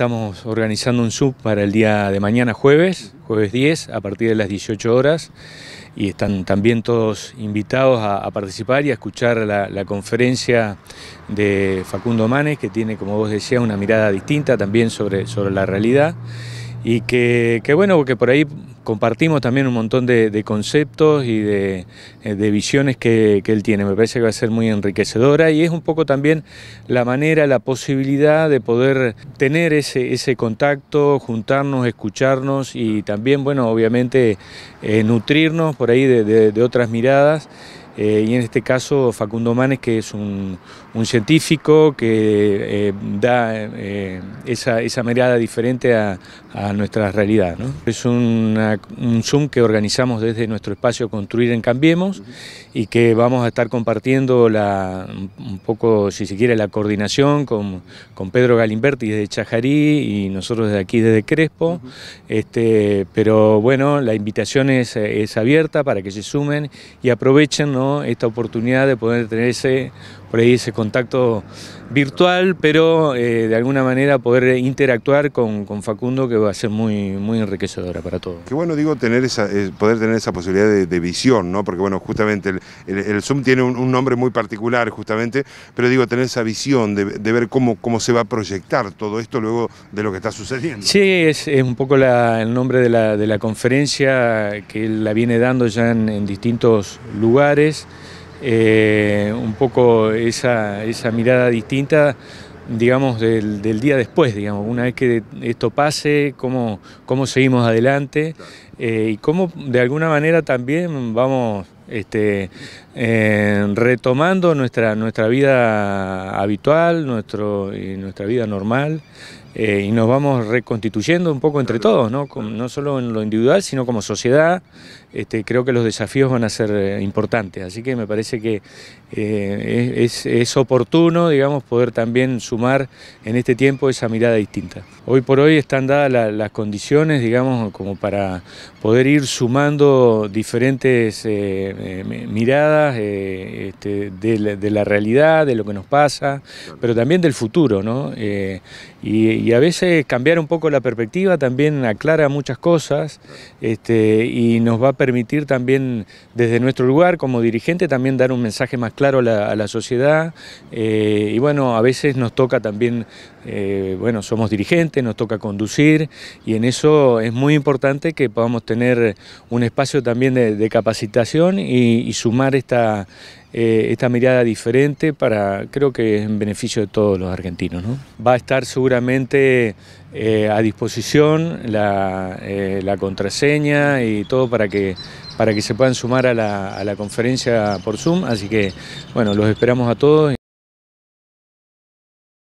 Estamos organizando un sub para el día de mañana jueves, jueves 10, a partir de las 18 horas. Y están también todos invitados a, participar y a escuchar la, conferencia de Facundo Manes, que tiene, como vos decías, una mirada distinta también sobre, sobre la realidad y que, bueno, porque por ahí compartimos también un montón de, conceptos y de, eh, visiones que, él tiene. Me parece que va a ser muy enriquecedora y es un poco también la manera, la posibilidad de poder tener ese, contacto, juntarnos, escucharnos y también, bueno, obviamente eh, nutrirnos por ahí de otras miradas. Eh, y en este caso Facundo Manes, que es un, científico que eh, da eh, esa, mirada diferente a, nuestra realidad. Es un Zoom que organizamos desde nuestro espacio Construir en Cambiemos y que vamos a estar compartiendo la, un poco, si se quiere, la coordinación con, con Pedro Galimberti desde Chajarí y nosotros desde aquí, desde Crespo. este, pero bueno, la invitación es, es abierta para que se sumen y aprovechen esta oportunidad de poder tener ese, por ahí ese contacto virtual, pero eh, de alguna manera poder interactuar con, Facundo que va a ser muy, muy enriquecedora para todos. Qué bueno, digo, tener eh, poder tener esa posibilidad de, visión, ¿no? porque bueno, justamente el, Zoom tiene un, nombre muy particular justamente, pero digo, tener esa visión de, ver cómo, cómo se va a proyectar todo esto luego de lo que está sucediendo. Sí, es, un poco el nombre de la, de la conferencia que él la viene dando ya en distintos lugares eh, un poco esa, mirada distinta, digamos, del, día después, digamos, una vez que esto pase, cómo, seguimos adelante eh, y cómo de alguna manera también vamos este, eh, retomando nuestra, nuestra vida habitual, nuestro, nuestra vida normal. Eh, y nos vamos reconstituyendo un poco entre todos, ¿no? solo en lo individual, sino como sociedad. Este, creo que los desafíos van a ser eh, importantes, así que me parece que eh, es, oportuno, digamos, poder también sumar en este tiempo esa mirada distinta. Hoy por hoy están dadas las condiciones, digamos, como para poder ir sumando diferentes miradas este, de, la, realidad, de lo que nos pasa, pero también del futuro, ¿no? y, y a veces cambiar un poco la perspectiva también aclara muchas cosas este, y nos va a permitir también desde nuestro lugar como dirigente también dar un mensaje más claro a la, sociedad eh, y bueno, a veces nos toca también, eh, bueno, somos dirigentes, nos toca conducir y en eso es muy importante que podamos tener un espacio también de, capacitación y, y sumar esta eh, esta mirada diferente para, creo que es en beneficio de todos los argentinos. Va a estar seguramente eh, a disposición la, eh, la, contraseña y todo para que, para que se puedan sumar a la, a la conferencia por Zoom, así que bueno, los esperamos a todos.